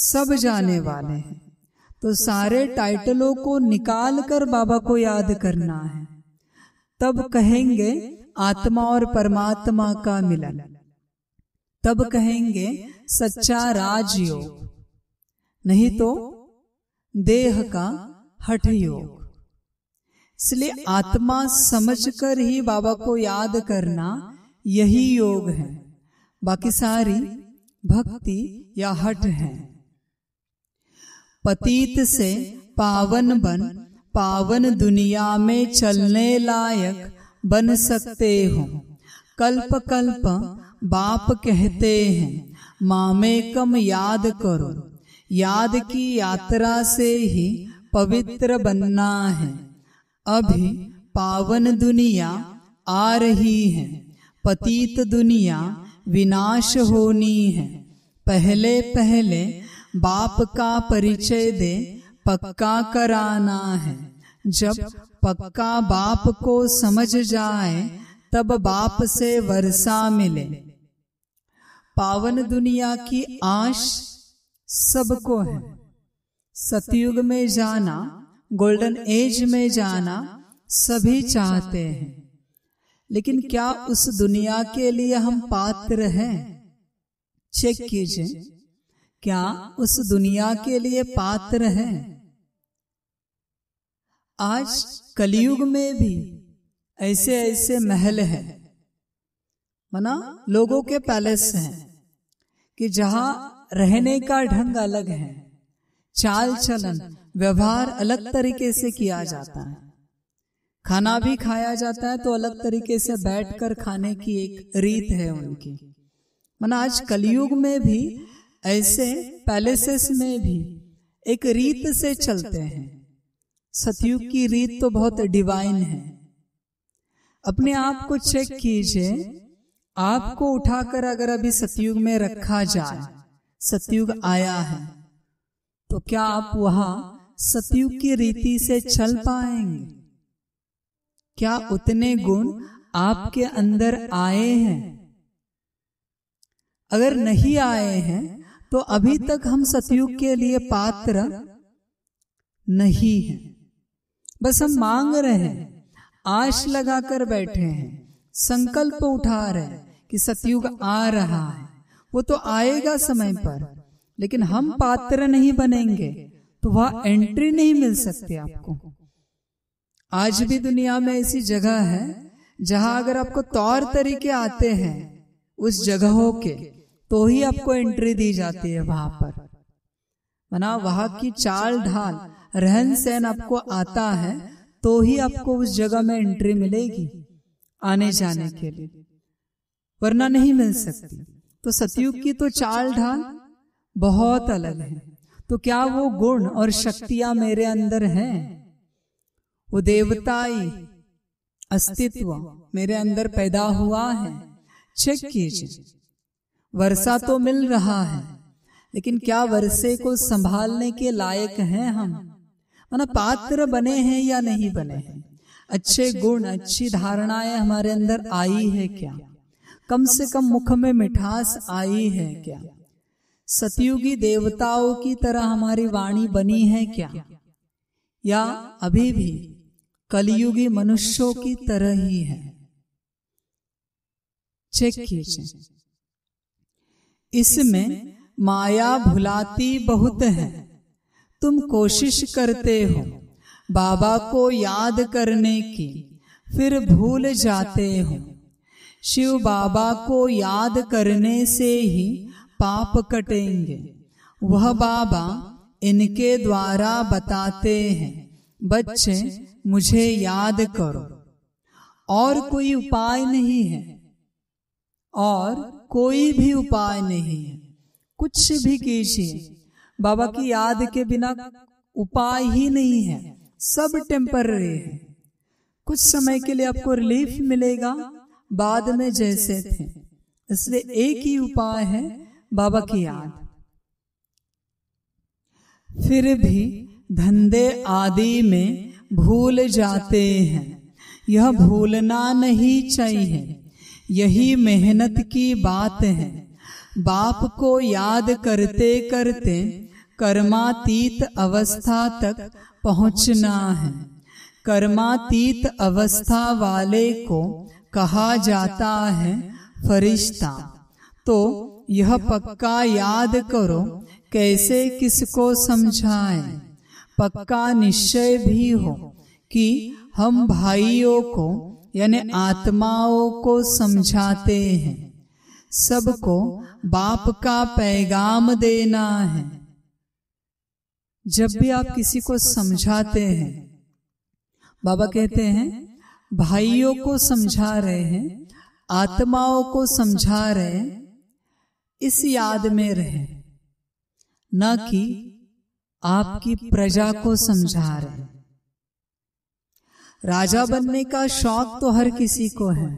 सब जाने वाले हैं तो सारे टाइटलों को निकाल कर बाबा को याद करना है तब कहेंगे आत्मा और परमात्मा का मिलन तब कहेंगे सच्चा राजयोग नहीं तो देह का हठ योग इसलिए आत्मा समझकर ही बाबा को याद करना यही योग है बाकी सारी भक्ति या हट है पतीत से पावन बन पावन दुनिया में चलने लायक बन सकते हो कल्प कल्प बाप कहते हैं मामे कम याद करो याद की यात्रा से ही पवित्र बनना है अभी पावन दुनिया आ रही है पतित दुनिया विनाश होनी है पहले पहले बाप का परिचय दे पक्का कराना है जब पक्का बाप को समझ जाए तब बाप से वर्षा मिले पावन दुनिया की आश सबको है सतयुग में जाना गोल्डन एज में जाना सभी चाहते हैं लेकिन क्या उस दुनिया के लिए हम पात्र हैं चेक कीजिए क्या उस दुनिया के लिए पात्र हैं आज कलयुग में भी ऐसे ऐसे महल हैं मना लोगों के पैलेस हैं कि जहां रहने का ढंग अलग है चाल चलन व्यवहार अलग तरीके से किया जाता है खाना भी खाया जाता है तो अलग तरीके से बैठकर खाने की एक रीत है उनकी मना आज कलयुग में भी ऐसे पैलेसेस में भी एक रीत से चलते हैं सतयुग की रीत तो बहुत डिवाइन है अपने आप को चेक कीजिए आपको उठाकर अगर अभी सतयुग में रखा जाए सतयुग आया है तो क्या आप वहां सतयुग की रीति से चल पाएंगे क्या उतने गुण आपके अंदर आए हैं अगर नहीं आए हैं तो अभी तक हम सतयुग के लिए पात्र नहीं हैं बस हम मांग रहे हैं आश लगाकर बैठे हैं संकल्प उठा रहे हैं कि सतयुग आ रहा है वो तो, तो आएगा समय पर लेकिन हम पात्र नहीं बनेंगे तो वह एंट्री तो नहीं मिल सकती आपको आज भी दुनिया में ऐसी जगह है जहां अगर आपको तौर तरीके आते हैं उस जगहों के तो ही तो आपको एंट्री दी जाती है वहां पर मना वहां की चाल ढाल रहन सहन आपको आता है तो ही आपको उस जगह में एंट्री मिलेगी आने जाने के लिए वरना नहीं मिल सकती तो सतयुग की तो चाल ढाल बहुत अलग है तो क्या वो गुण और शक्तियां मेरे अंदर हैं वो देवताई अस्तित्व मेरे अंदर पैदा हुआ है चेक कीजिए वर्षा तो मिल रहा है लेकिन क्या वर्षे को संभालने के लायक हैं हम माना पात्र बने हैं या नहीं बने हैं अच्छे गुण अच्छी धारणाएं हमारे अंदर आई है क्या कम से कम मुख में मिठास आई है क्या सतयुगी देवताओं की तरह हमारी वाणी बनी है क्या या अभी भी कलयुगी मनुष्यों की तरह ही है चेक कीजिए इसमें माया भुलाती बहुत है तुम कोशिश करते हो बाबा को याद करने की फिर भूल जाते हो शिव बाबा को याद करने से ही पाप कटेंगे वह बाबा इनके द्वारा बताते हैं बच्चे मुझे याद करो और कोई उपाय नहीं है और कोई भी उपाय नहीं है कुछ भी कीजिए बाबा की याद के बिना उपाय ही नहीं है सब टेम्पररी है कुछ समय के लिए आपको रिलीफ मिलेगा बाद में जैसे थे इसलिए एक ही उपाय है बाबा की याद फिर भी धंधे आदि में भूल जाते हैं यह भूलना नहीं चाहिए यही मेहनत की बात है बाप को याद करते करते कर्मातीत अवस्था तक पहुंचना है कर्मातीत अवस्था वाले को कहा जाता है फरिश्ता तो यह पक्का याद करो कैसे किसको समझाए पक्का निश्चय भी हो कि हम भाइयों को यानी आत्माओं को समझाते हैं सबको बाप का पैगाम देना है जब भी आप किसी को समझाते हैं बाबा कहते हैं भाइयों को समझा रहे हैं आत्माओं को समझा रहे हैं इस याद में रहे न कि आपकी प्रजा को समझा रहे राजा बनने का शौक तो हर किसी को है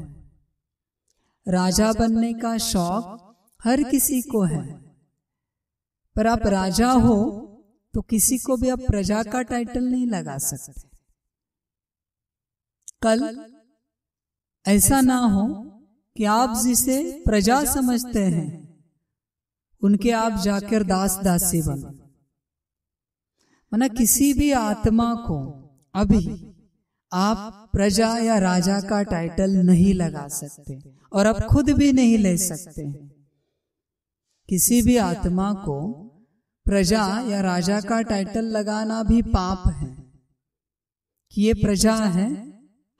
राजा बनने का शौक हर किसी को है पर आप राजा हो तो किसी को भी आप प्रजा का टाइटल नहीं लगा सकते कल ऐसा ना हो कि आप जिसे प्रजा समझते हैं उनके आप जाकर दास दासी बनो मना किसी भी आत्मा को अभी आप प्रजा या राजा का टाइटल नहीं लगा सकते और आप खुद भी नहीं ले सकते किसी भी आत्मा को प्रजा या राजा का टाइटल लगाना भी पाप है कि ये प्रजा है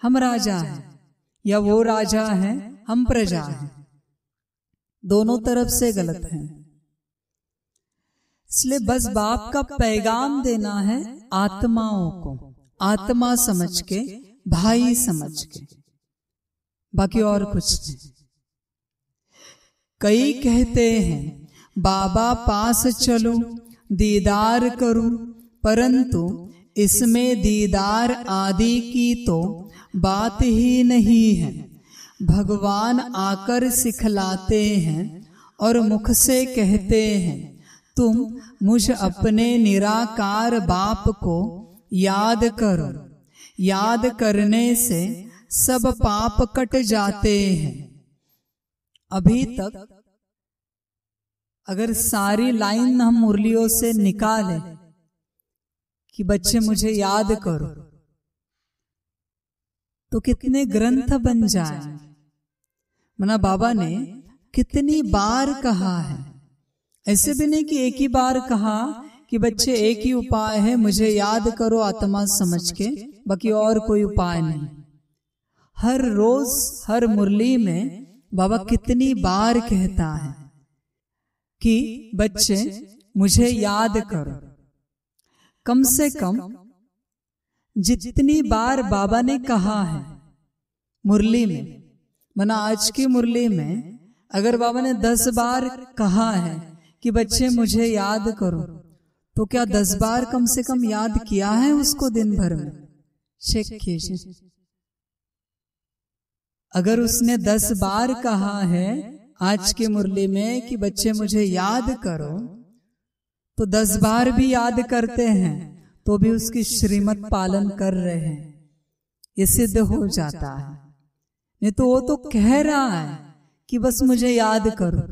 हम राजा हैं या वो राजा है हम प्रजा हैं दोनों तरफ से गलत है इसलिए बस बाप का पैगाम देना है आत्माओं को आत्मा समझ के भाई समझ के बाकी और कुछ नहीं कई कहते हैं बाबा पास चलो दीदार करो परंतु इसमें दीदार आदि की तो बात ही नहीं है भगवान आकर सिखलाते हैं और मुख से कहते हैं तुम मुझ अपने निराकार बाप को याद करो याद करने से सब पाप कट जाते हैं अभी तक अगर सारी लाइन हम मुरलियों से निकाले कि बच्चे मुझे याद करो तो कितने ग्रंथ बन जाए मना बाबा ने कितनी बार कहा है ऐसे भी नहीं कि एक ही बार कहा कि बच्चे एक ही उपाय है मुझे याद करो आत्मा समझ के बाकी और कोई उपाय नहीं हर रोज हर मुरली में बाबा कितनी बार कहता है कि बच्चे मुझे याद करो कम से कम जितनी बार बाबा ने कहा है मुरली में मना आज की मुरली में अगर बाबा ने दस बार कहा है कि बच्चे मुझे याद करो तो क्या तो दस बार कम से कम याद किया है उसको दिन भर में शेख अगर उसने दस बार कहा है आज के मुरली में कि बच्चे मुझे याद करो तो, तो दस बार भी याद करते हैं तो भी तो उसकी श्रीमत पालन कर रहे हैं ये सिद्ध हो जाता है नहीं तो वो तो कह रहा है कि बस मुझे याद करो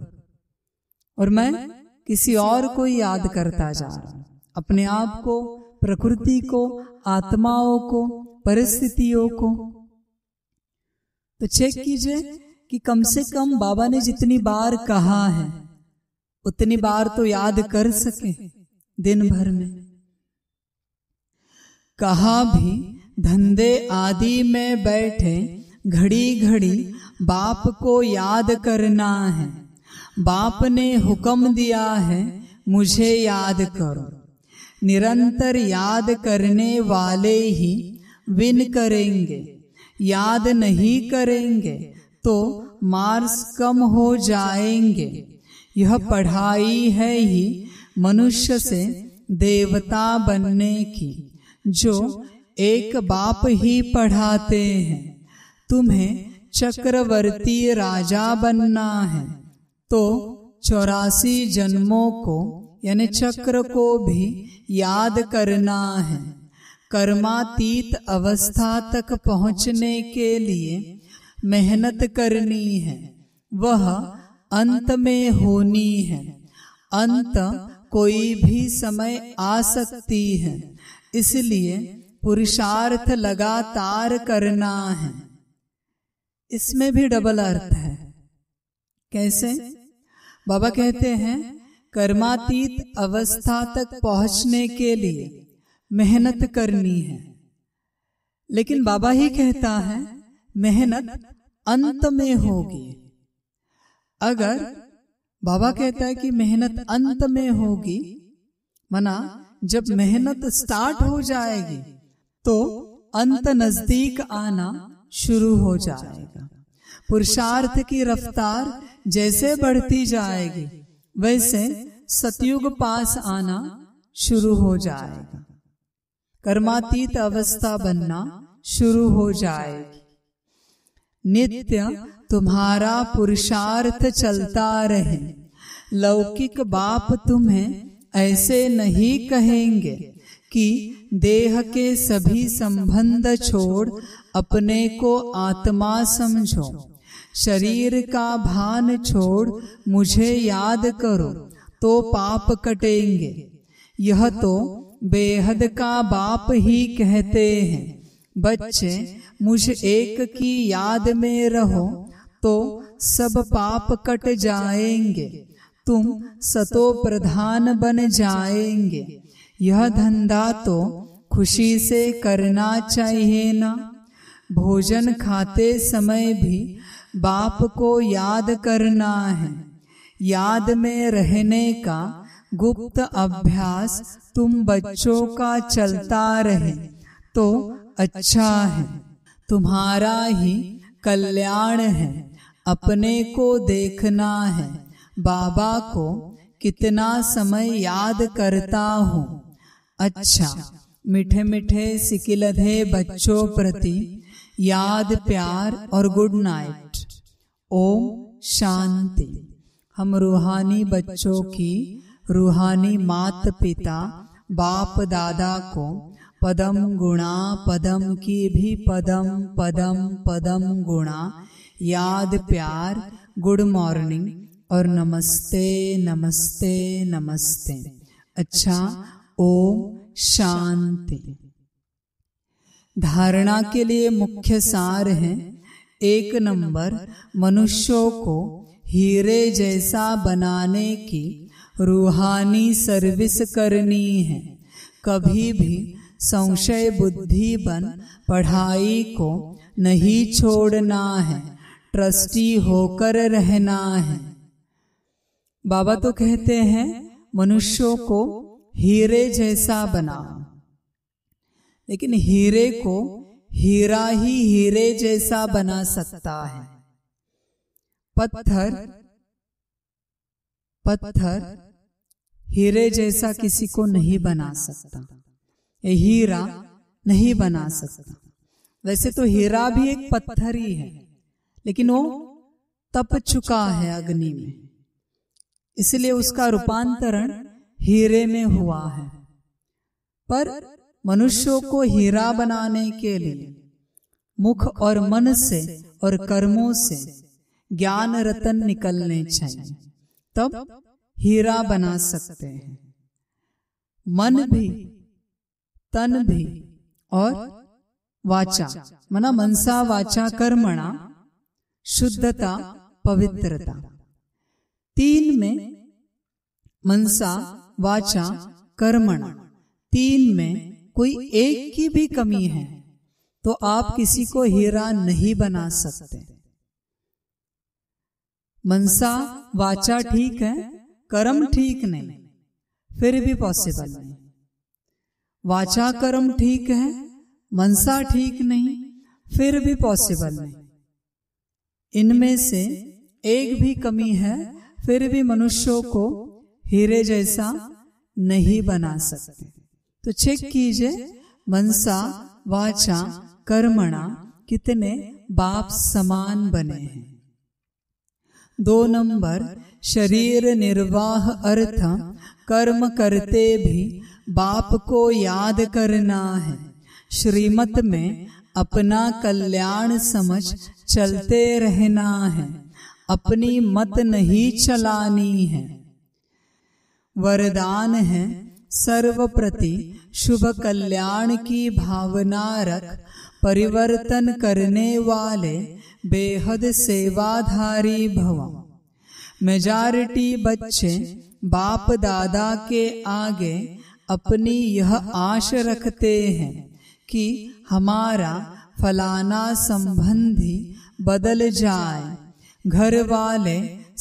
और मैं किसी और को याद करता जा रहा अपने आप को प्रकृति को आत्माओं को परिस्थितियों को तो चेक कीजिए कि कम से कम बाबा ने जितनी बार कहा है उतनी बार तो याद कर सके दिन भर में कहा भी धंधे आदि में बैठे घड़ी घड़ी बाप को याद करना है बाप ने हुक्म दिया है मुझे याद करो निरंतर याद करने वाले ही विन करेंगे याद नहीं करेंगे तो मार्क्स कम हो जाएंगे यह पढ़ाई है ही मनुष्य से देवता बनने की जो एक बाप ही पढ़ाते हैं तुम्हें चक्रवर्ती राजा बनना है तो चौरासी जन्मों को यानी चक्र को भी याद करना है कर्मातीत अवस्था तक पहुंचने के लिए मेहनत करनी है वह अंत में होनी है अंत कोई भी समय आ सकती है इसलिए पुरुषार्थ लगातार करना है इसमें भी डबल अर्थ है कैसे बाबा कहते हैं कर्मातीत अवस्था तक पहुंचने के लिए मेहनत करनी है लेकिन बाबा ही कहता है मेहनत अंत में होगी अगर बाबा कहता है कि मेहनत अंत में होगी मना जब मेहनत स्टार्ट हो जाएगी तो अंत नजदीक आना शुरू हो जाएगा पुरुषार्थ की रफ्तार जैसे बढ़ती जाएगी वैसे सतयुग पास आना शुरू हो जाएगा कर्मातीत अवस्था बनना शुरू हो जाएगी नित्य तुम्हारा पुरुषार्थ चलता रहे लौकिक बाप तुम्हें ऐसे नहीं कहेंगे कि देह के सभी संबंध छोड़ अपने को आत्मा समझो शरीर का भान छोड़ मुझे याद करो तो पाप कटेंगे यह तो बेहद का बाप ही कहते हैं बच्चे मुझ एक की याद में रहो तो सब पाप कट जाएंगे तुम सतो प्रधान बन जाएंगे यह धंधा तो खुशी से करना चाहिए ना भोजन खाते समय भी बाप को याद करना है याद में रहने का गुप्त अभ्यास तुम बच्चों का चलता रहे तो अच्छा है तुम्हारा ही कल्याण है अपने को देखना है बाबा को कितना समय याद करता हूँ अच्छा मीठे मीठे सिकिलधे बच्चों प्रति याद प्यार और गुड नाइट ओम शांति हम रूहानी बच्चों की रूहानी मात पिता बाप दादा को पदम गुणा पदम की भी पदम पदम पदम गुणा याद प्यार गुड मॉर्निंग और नमस्ते नमस्ते नमस्ते अच्छा ओम शांति धारणा के लिए मुख्य सार हैं एक नंबर मनुष्यों को हीरे जैसा बनाने की रूहानी सर्विस करनी है कभी भी संशय बुद्धि बन पढ़ाई को नहीं छोड़ना है ट्रस्टी होकर रहना है बाबा तो कहते हैं मनुष्यों को हीरे जैसा बनाओ लेकिन हीरे को हीरा ही हीरे जैसा बना सकता है पत्थर पत्थर हीरे जैसा किसी को नहीं बना सकता ये हीरा नहीं बना सकता वैसे तो हीरा भी एक पत्थर ही है लेकिन वो तप चुका है अग्नि में इसलिए उसका रूपांतरण हीरे में हुआ है पर मनुष्यों को हीरा बनाने के लिए मुख और मन से और कर्मों से ज्ञान रतन निकलने चाहिए तब हीरा बना सकते हैं मन भी तन भी और वाचा मना मनसा वाचा कर्मणा शुद्धता पवित्रता तीन में मनसा वाचा कर्मणा तीन में कोई एक की भी कमी है तो, तो आप किसी को हीरा नहीं बना सकते मनसा वाचा ठीक है कर्म ठीक नहीं फिर भी पॉसिबल नहीं वाचा कर्म ठीक है मनसा ठीक नहीं फिर भी पॉसिबल नहीं इनमें से एक भी कमी है फिर भी मनुष्यों को हीरे जैसा नहीं बना सकते तो चेक कीजिए मनसा वाचा कर्मणा कितने बाप समान बने हैं दो नंबर शरीर निर्वाह अर्थ कर्म करते भी बाप को याद करना है श्रीमत में अपना कल्याण समझ चलते रहना है अपनी मत नहीं चलानी है वरदान है सर्व प्रति शुभ कल्याण की भावना रख परिवर्तन करने वाले बेहद सेवाधारी भव मेजॉरिटी बच्चे बाप दादा के आगे अपनी यह आश रखते हैं कि हमारा फलाना संबंधी बदल जाए घर वाले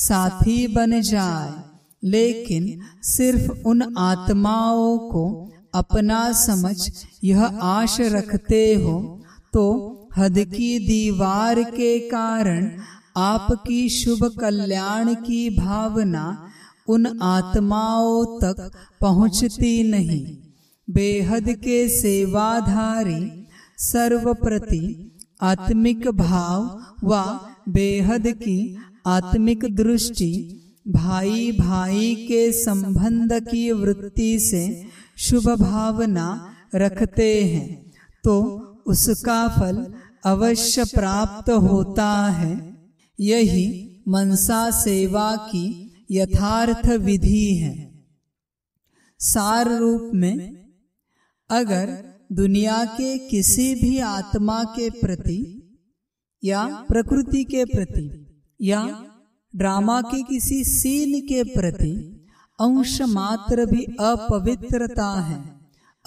साथी बन जाए लेकिन सिर्फ उन आत्माओं को अपना समझ यह आश रखते हो तो हद की दीवार के कारण आपकी शुभ कल्याण की भावना उन आत्माओं तक पहुंचती नहीं बेहद के सेवाधारी सर्वप्रति आत्मिक भाव व बेहद की आत्मिक दृष्टि भाई भाई के संबंध की वृत्ति से शुभ भावना रखते हैं तो उसका फल अवश्य प्राप्त होता है यही मनसा सेवा की यथार्थ विधि है सार रूप में अगर दुनिया के किसी भी आत्मा के प्रति या प्रकृति के प्रति या ड्रामा के किसी सीन के प्रति अंश मात्र भी अपवित्रता है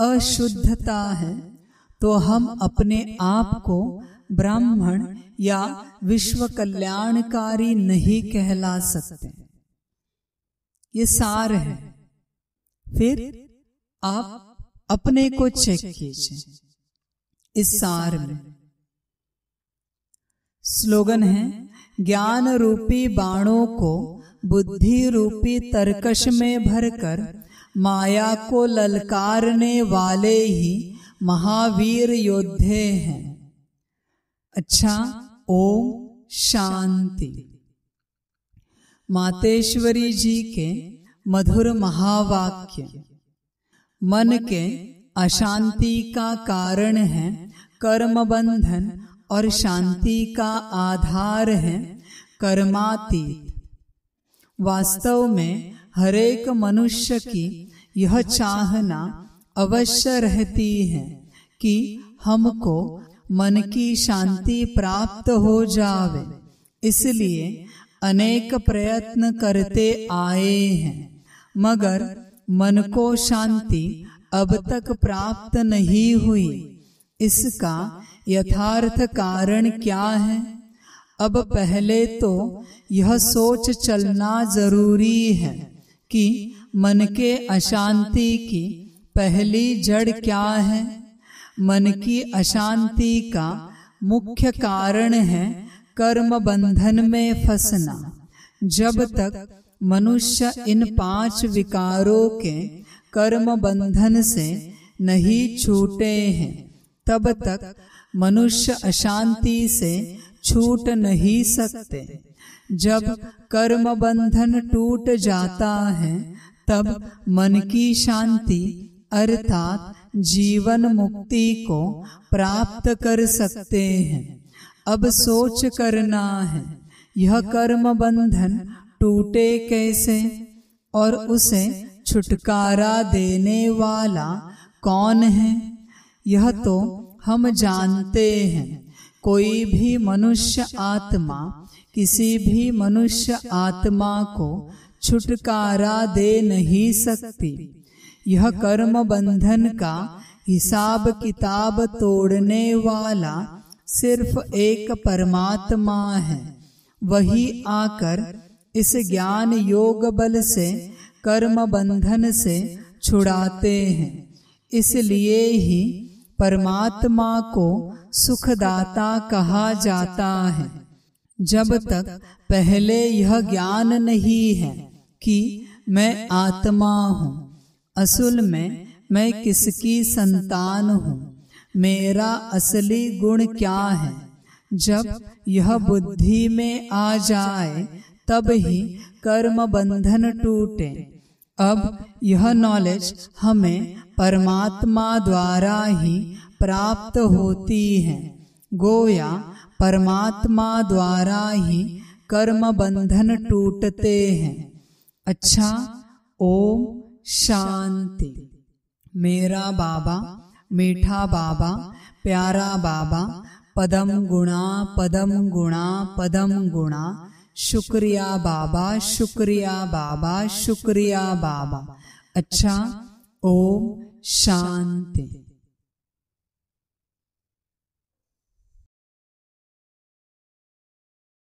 अशुद्धता है तो हम अपने आप को ब्राह्मण या विश्व कल्याणकारी नहीं कहला सकते ये सार है फिर आप अपने को चेक कीजिए इस सार में स्लोगन है ज्ञान रूपी बाणों को बुद्धि रूपी तर्कश में भरकर माया को ललकारने वाले ही महावीर योद्धे हैं अच्छा ओम शांति मातेश्वरी जी के मधुर महावाक्य मन के अशांति का कारण है कर्म बंधन और शांति का आधार है कर्मातीत वास्तव में हरेक मनुष्य की यह चाहना अवश्य रहती है कि हमको मन की शांति प्राप्त हो जावे इसलिए अनेक प्रयत्न करते आए हैं मगर मन को शांति अब तक प्राप्त नहीं हुई इसका यथार्थ कारण क्या है अब पहले तो यह सोच चलना जरूरी है कि मन के अशांति की पहली जड़ क्या है मन की अशांति का मुख्य कारण है कर्म बंधन में फंसना जब तक मनुष्य इन पांच विकारों के कर्म बंधन से नहीं छूटे हैं तब तक मनुष्य अशांति से छूट नहीं सकते जब कर्म बंधन टूट जाता है तब मन की शांति अर्थात जीवन मुक्ति को प्राप्त कर सकते हैं अब सोच करना है यह कर्म बंधन टूटे कैसे और उसे छुटकारा देने वाला कौन है यह तो हम जानते हैं कोई भी मनुष्य आत्मा किसी भी मनुष्य आत्मा को छुटकारा दे नहीं सकती यह कर्म बंधन का हिसाब किताब तोड़ने वाला सिर्फ एक परमात्मा है वही आकर इस ज्ञान योग बल से कर्म बंधन से छुड़ाते हैं इसलिए ही परमात्मा को सुखदाता कहा जाता है जब तक पहले यह ज्ञान नहीं है कि मैं आत्मा हूँ असल में मैं किसकी संतान हूँ मेरा असली गुण क्या है जब यह बुद्धि में आ जाए तब ही कर्म बंधन टूटे अब यह नॉलेज हमें परमात्मा द्वारा ही प्राप्त होती है गोया परमात्मा द्वारा ही कर्म बंधन टूटते हैं अच्छा ओम शांति मेरा बाबा मीठा बाबा प्यारा बाबा पदम गुणा पदम गुणा पदम गुणा शुक्रिया बाबा शुक्रिया बाबा शुक्रिया बाबा अच्छा ओम शांति